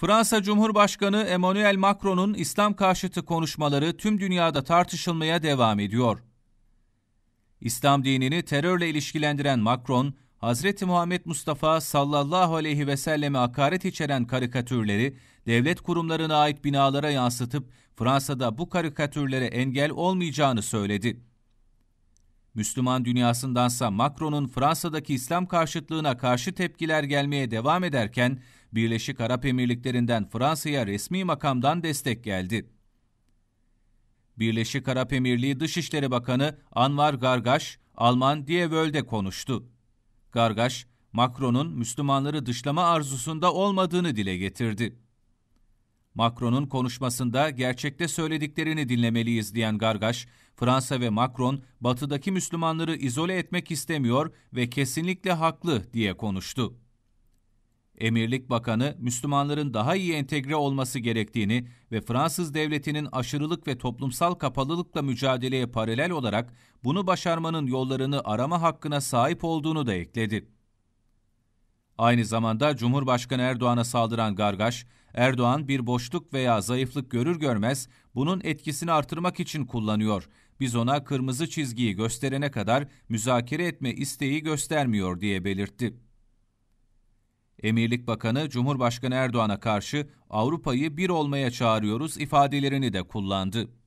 Fransa Cumhurbaşkanı Emmanuel Macron'un İslam karşıtı konuşmaları tüm dünyada tartışılmaya devam ediyor. İslam dinini terörle ilişkilendiren Macron, Hz. Muhammed Mustafa sallallahu aleyhi ve selleme hakaret içeren karikatürleri devlet kurumlarına ait binalara yansıtıp Fransa'da bu karikatürlere engel olmayacağını söyledi. Müslüman dünyasındansa Macron'un Fransa'daki İslam karşıtlığına karşı tepkiler gelmeye devam ederken, Birleşik Arap Emirlikleri'nden Fransa'ya resmi makamdan destek geldi. Birleşik Arap Emirliği Dışişleri Bakanı Anwar Gargaş, Alman Dievöl'de konuştu. Gargaş, Macron'un Müslümanları dışlama arzusunda olmadığını dile getirdi. Macron'un konuşmasında gerçekte söylediklerini dinlemeliyiz diyen Gargaş, Fransa ve Macron, batıdaki Müslümanları izole etmek istemiyor ve kesinlikle haklı diye konuştu. Emirlik Bakanı, Müslümanların daha iyi entegre olması gerektiğini ve Fransız devletinin aşırılık ve toplumsal kapalılıkla mücadeleye paralel olarak bunu başarmanın yollarını arama hakkına sahip olduğunu da ekledi. Aynı zamanda Cumhurbaşkanı Erdoğan'a saldıran Gargaş, Erdoğan bir boşluk veya zayıflık görür görmez bunun etkisini artırmak için kullanıyor. Biz ona kırmızı çizgiyi gösterene kadar müzakere etme isteği göstermiyor diye belirtti. Emirlik Bakanı Cumhurbaşkanı Erdoğan'a karşı Avrupa'yı bir olmaya çağırıyoruz ifadelerini de kullandı.